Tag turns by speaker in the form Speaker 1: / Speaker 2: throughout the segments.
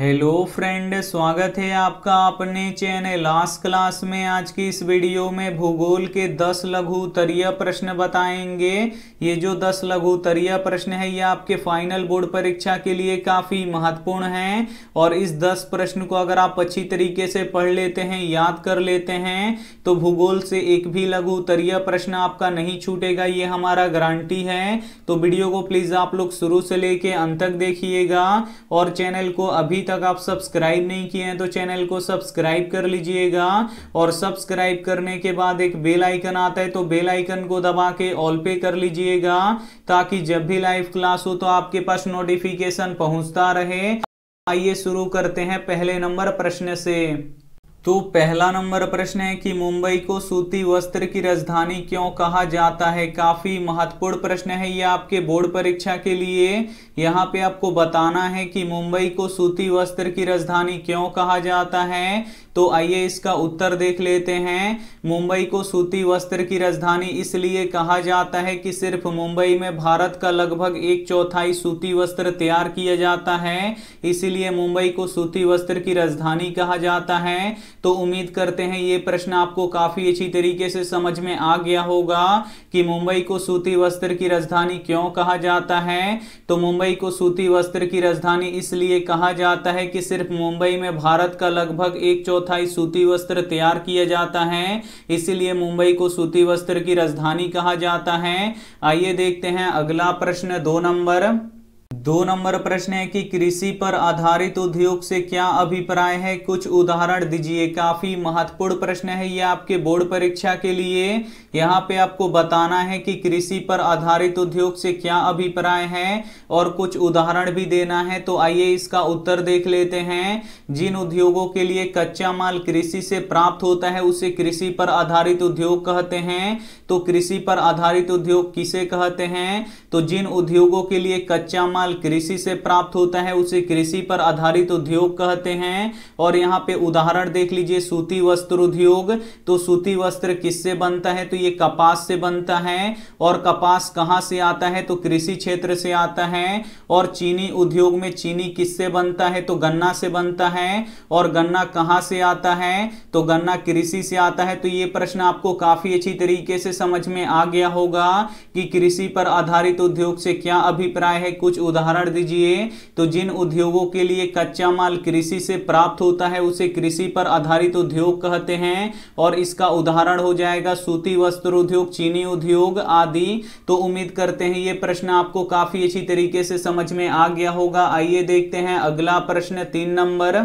Speaker 1: hello friend स्वागत है आपका अपने चैनल लास्ट क्लास में आज की इस वीडियो में भूगोल के 10 उत्तरीय प्रश्न बताएंगे ये जो 10 लघुतरीय प्रश्न है ये आपके फाइनल बोर्ड परीक्षा के लिए काफ़ी महत्वपूर्ण है और इस 10 प्रश्न को अगर आप अच्छी तरीके से पढ़ लेते हैं याद कर लेते हैं तो भूगोल से एक भी लघु उत्तरीय प्रश्न आपका नहीं छूटेगा ये हमारा गारंटी है तो वीडियो को प्लीज़ आप लोग शुरू से लेके अंत तक देखिएगा और चैनल को अभी तक आप सब्सक्राइब नहीं किए हैं तो चैनल को सब्सक्राइब कर लीजिएगा और सब्सक्राइब करने के बाद एक बेल आइकन आता है तो बेल आइकन को दबा के ऑल पे कर लीजिएगा ताकि जब भी लाइव क्लास हो तो आपके पास नोटिफिकेशन पहुंचता रहे आइए शुरू करते हैं पहले नंबर प्रश्न से तो पहला नंबर प्रश्न है कि मुंबई को सूती वस्त्र की राजधानी क्यों कहा जाता है काफी महत्वपूर्ण प्रश्न है ये आपके बोर्ड परीक्षा के लिए यहाँ पे आपको बताना है कि मुंबई को सूती वस्त्र की राजधानी क्यों कहा जाता है तो आइए इसका उत्तर देख लेते हैं मुंबई को सूती वस्त्र की राजधानी इसलिए कहा जाता है कि सिर्फ मुंबई में भारत का लगभग एक चौथाई सूती वस्त्र तैयार किया जाता है इसलिए मुंबई को सूती वस्त्र की राजधानी कहा जाता है तो उम्मीद करते हैं ये प्रश्न आपको काफ़ी अच्छी तरीके से समझ में आ गया होगा कि मुंबई को सूती वस्त्र की राजधानी क्यों कहा जाता है तो मुंबई को सूती वस्त्र की राजधानी इसलिए कहा जाता है कि सिर्फ मुंबई में भारत का लगभग एक चौथा चौथाई सूती वस्त्र तैयार किया जाता है इसीलिए मुंबई को सूती वस्त्र की राजधानी कहा जाता है आइए देखते हैं अगला प्रश्न दो नंबर दो नंबर प्रश्न है कि कृषि पर आधारित उद्योग से क्या अभिप्राय है कुछ उदाहरण दीजिए काफी महत्वपूर्ण प्रश्न है ये आपके बोर्ड परीक्षा के लिए यहाँ पे आपको बताना है कि कृषि पर आधारित उद्योग से क्या अभिप्राय है और कुछ उदाहरण भी देना है तो आइए इसका उत्तर देख लेते हैं जिन उद्योगों के लिए कच्चा माल कृषि से प्राप्त होता है उसे कृषि पर आधारित उद्योग कहते हैं तो कृषि पर आधारित उद्योग किसे कहते हैं तो जिन उद्योगों के लिए कच्चा माल कृषि से प्राप्त होता है उसे कृषि पर आधारित उद्योग कहते हैं और यहाँ पे उदाहरण देख लीजिए सूती वस्त्र उद्योग तो सूती वस्त्र किससे बनता है तो ये कपास से बनता है और कपास कहाँ से आता है तो कृषि क्षेत्र से आता है और चीनी उद्योग में चीनी किससे बनता है तो गन्ना से बनता है और गन्ना कहाँ से आता है तो गन्ना कृषि से आता है तो ये प्रश्न आपको काफी अच्छी तरीके से समझ में आ गया होगा कि कृषि पर आधारित उद्योग से क्या अभिप्राय है कुछ उदाहरण दीजिए तो जिन उद्योगों के लिए कच्चा माल कृषि से प्राप्त होता है उसे कृषि पर आधारित उद्योग कहते हैं और इसका उदाहरण हो जाएगा सूती व वस्त्र उद्योग चीनी उद्योग आदि तो उम्मीद करते हैं ये प्रश्न आपको काफी अच्छी तरीके से समझ में आ गया होगा आइए देखते हैं अगला प्रश्न तीन नंबर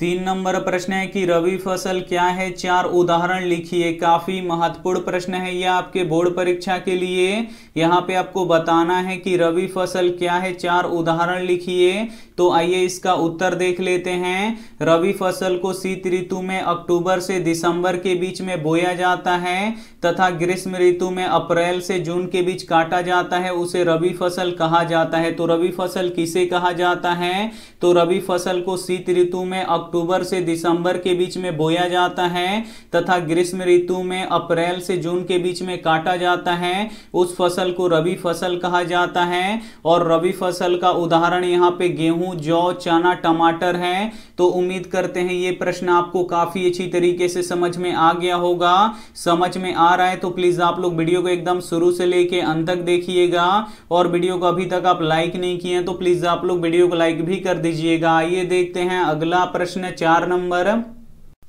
Speaker 1: तीन नंबर प्रश्न है कि रवि फसल क्या है चार उदाहरण लिखिए काफी महत्वपूर्ण प्रश्न है यह आपके बोर्ड परीक्षा के लिए यहाँ पे आपको बताना है कि रवि फसल क्या है चार उदाहरण लिखिए तो आइए इसका उत्तर देख लेते हैं रवि फसल को शीत ऋतु में अक्टूबर से दिसंबर के बीच में बोया जाता है तथा ग्रीष्म ऋतु में अप्रैल से जून के बीच काटा जाता है उसे रवि फसल कहा जाता है तो रवि फसल किसे कहा जाता है तो रवि फसल को शीत ऋतु में अक्टूबर से दिसंबर के बीच में बोया जाता है तथा ग्रीष्म ऋतु में अप्रैल से जून के बीच में काटा जाता है उस फसल को रबी फसल कहा जाता है और रबी फसल का उदाहरण यहाँ पे गेहूं जौ चना टमाटर है तो उम्मीद करते हैं ये प्रश्न आपको काफ़ी अच्छी तरीके से समझ में आ गया होगा समझ में आ रहा है तो प्लीज़ आप लोग वीडियो को एकदम शुरू से लेके अंत तक देखिएगा और वीडियो को अभी तक आप लाइक नहीं किए तो प्लीज़ आप लोग वीडियो को लाइक भी कर दीजिएगा आइए देखते हैं अगला प्रश्न प्रश्न चार नंबर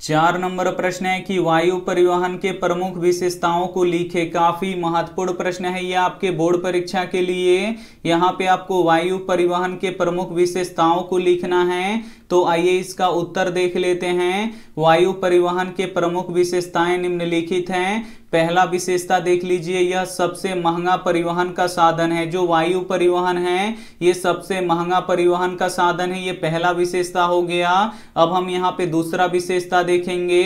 Speaker 1: चार नंबर प्रश्न है कि वायु परिवहन के प्रमुख विशेषताओं को लिखे काफी महत्वपूर्ण प्रश्न है ये आपके बोर्ड परीक्षा के लिए यहाँ पे आपको वायु परिवहन के प्रमुख विशेषताओं को लिखना है तो आइए इसका उत्तर देख लेते हैं वायु परिवहन के प्रमुख विशेषताएं निम्नलिखित हैं पहला विशेषता देख लीजिए यह सबसे महंगा परिवहन का साधन है जो वायु परिवहन है ये सबसे महंगा परिवहन का साधन है ये पहला विशेषता हो गया अब हम यहाँ पे दूसरा विशेषता देखेंगे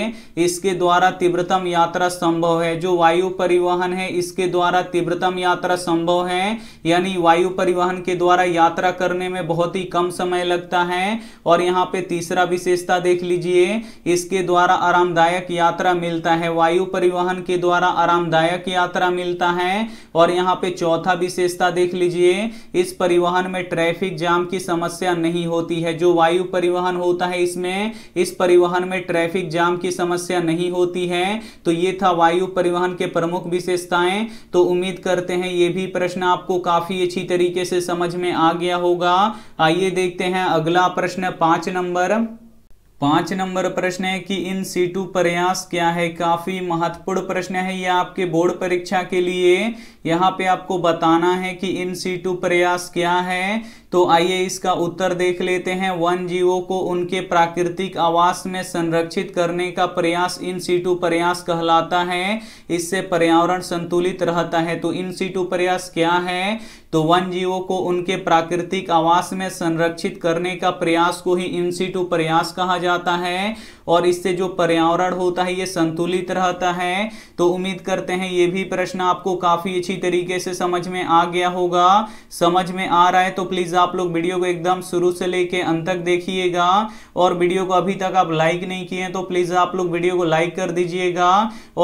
Speaker 1: इसके द्वारा तीव्रतम यात्रा संभव है जो वायु परिवहन है इसके द्वारा तीव्रतम यात्रा संभव है यानी वायु परिवहन के द्वारा यात्रा करने में बहुत ही कम समय लगता है और यहाँ पे तीसरा विशेषता देख लीजिए इसके द्वारा आरामदायक यात्रा मिलता है वायु परिवहन के द्वारा द्वारा आरामदायक यात्रा मिलता है और यहाँ पे चौथा विशेषता देख लीजिए इस परिवहन में ट्रैफिक जाम की समस्या नहीं होती है जो वायु परिवहन होता है इसमें इस परिवहन में ट्रैफिक जाम की समस्या नहीं होती है तो ये था वायु परिवहन के प्रमुख विशेषताएं तो उम्मीद करते हैं ये भी प्रश्न आपको काफी अच्छी तरीके से समझ में आ गया होगा आइए देखते हैं अगला प्रश्न पांच नंबर पांच नंबर प्रश्न है कि इन सीटू प्रयास क्या है काफी महत्वपूर्ण प्रश्न है यह आपके बोर्ड परीक्षा के लिए यहाँ पे आपको बताना है कि इन सीटू प्रयास क्या है तो आइए इसका उत्तर देख लेते हैं वन जीवों को उनके प्राकृतिक आवास में संरक्षित करने का प्रयास इन सीटू प्रयास कहलाता है इससे पर्यावरण संतुलित रहता है तो इन सीटू प्रयास क्या है तो वन जीवों को उनके प्राकृतिक आवास में संरक्षित करने का प्रयास को ही इन सीटू प्रयास कहा जाता है और इससे जो पर्यावरण होता है ये संतुलित रहता है तो उम्मीद करते हैं ये भी प्रश्न आपको काफ़ी अच्छी तरीके से समझ में आ गया होगा समझ में आ रहा है तो प्लीज़ आप लोग वीडियो को एकदम शुरू से लेके अंत तक देखिएगा और वीडियो को अभी तक आप लाइक नहीं किए तो प्लीज़ आप लोग वीडियो को लाइक कर दीजिएगा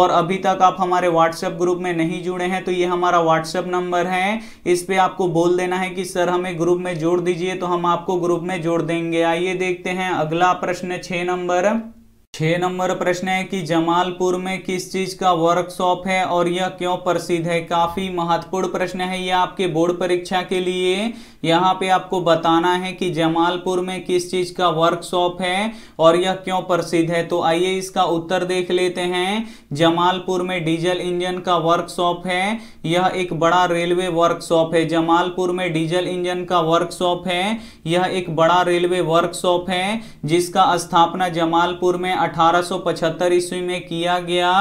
Speaker 1: और अभी तक आप हमारे व्हाट्सएप ग्रुप में नहीं जुड़े हैं तो ये हमारा व्हाट्सएप नंबर है इस पर आपको बोल देना है कि सर हमें ग्रुप में जोड़ दीजिए तो हम आपको ग्रुप में जोड़ देंगे आइए देखते हैं अगला प्रश्न छः नंबर छह नंबर प्रश्न है कि जमालपुर में किस चीज़ का वर्कशॉप है और यह क्यों प्रसिद्ध है काफ़ी महत्वपूर्ण प्रश्न है यह आपके बोर्ड परीक्षा के लिए यहाँ पे आपको बताना है कि जमालपुर में किस चीज़ का वर्कशॉप है और यह क्यों प्रसिद्ध है तो आइए इसका उत्तर देख लेते हैं जमालपुर में डीजल इंजन का वर्कशॉप है यह एक बड़ा रेलवे वर्कशॉप है जमालपुर में डीजल इंजन का वर्कशॉप है यह एक बड़ा रेलवे वर्कशॉप है जिसका स्थापना जमालपुर में 1875 ईस्वी में किया गया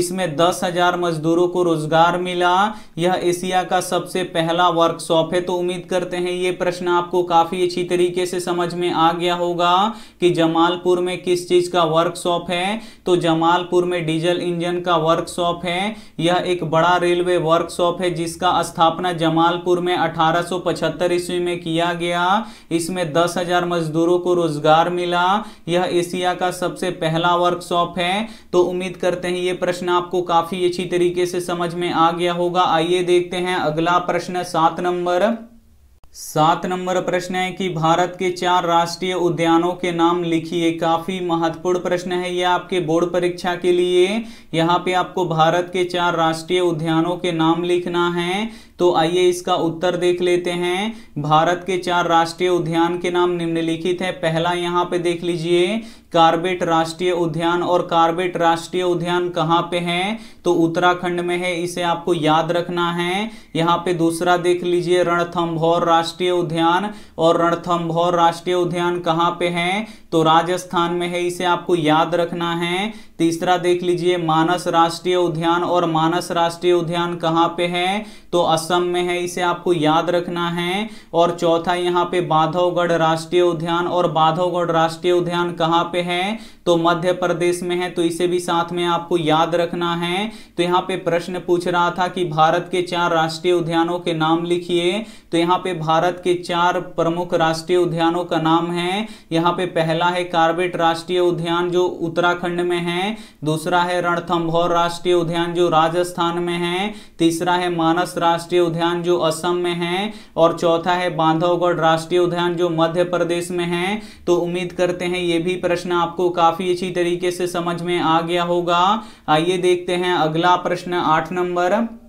Speaker 1: इसमें 10,000 मजदूरों को रोजगार मिला यह एशिया का सबसे पहला वर्कशॉप है तो उम्मीद करते हैं ये प्रश्न आपको काफी अच्छी तरीके से समझ में आ गया होगा कि जमालपुर में किस चीज का वर्कशॉप है तो जमालपुर में डीजल इंजन का वर्कशॉप है यह एक बड़ा रेलवे वर्कशॉप है जिसका स्थापना जमालपुर में अठारह ईस्वी में किया गया इसमें दस मजदूरों को रोजगार मिला यह एशिया का सबसे पहला पहला वर्कशॉप है तो उम्मीद करते हैं ये प्रश्न आपको काफी अच्छी तरीके से समझ में आ गया होगा आइए देखते हैं अगला प्रश्न सात नंबर सात नंबर प्रश्न है कि भारत के चार राष्ट्रीय उद्यानों के नाम लिखिए काफी महत्वपूर्ण प्रश्न है यह आपके बोर्ड परीक्षा के लिए यहाँ पे आपको भारत के चार राष्ट्रीय उद्यानों के नाम लिखना है तो आइए इसका उत्तर देख लेते हैं भारत के चार राष्ट्रीय उद्यान के नाम निम्नलिखित है पहला यहाँ पे देख लीजिए कार्बेट राष्ट्रीय उद्यान और कार्बेट राष्ट्रीय उद्यान कहाँ पे है तो उत्तराखंड में है इसे आपको याद रखना है यहाँ पे दूसरा देख लीजिए रणथम्भौर राष्ट्रीय उद्यान और रणथम्भौर राष्ट्रीय उद्यान कहाँ पे है तो राजस्थान में है इसे आपको याद रखना है तीसरा देख लीजिए मानस राष्ट्रीय उद्यान और मानस राष्ट्रीय उद्यान कहाँ पे है तो असम में है इसे आपको याद रखना है और चौथा यहाँ पे बाधवगढ़ राष्ट्रीय उद्यान और बाधवगढ़ राष्ट्रीय उद्यान कहाँ पे है तो मध्य प्रदेश में है तो इसे भी साथ में आपको याद रखना है तो यहाँ पे प्रश्न पूछ रहा था कि भारत के चार राष्ट्रीय उद्यानों के नाम लिखिए तो यहाँ पे भारत के चार प्रमुख राष्ट्रीय उद्यानों का नाम है यहाँ पे पहला है कार्बेट राष्ट्रीय उद्यान जो उत्तराखंड में है दूसरा है रणथम्भौर राष्ट्रीय उद्यान जो राजस्थान में है तीसरा है मानस राष्ट्रीय उद्यान जो असम में है और चौथा है बांधवगढ़ राष्ट्रीय उद्यान जो मध्य प्रदेश में है तो उम्मीद करते हैं ये भी प्रश्न आपको काफी काफ़ी अच्छी तरीके से समझ में आ गया होगा आइए देखते हैं अगला प्रश्न आठ नंबर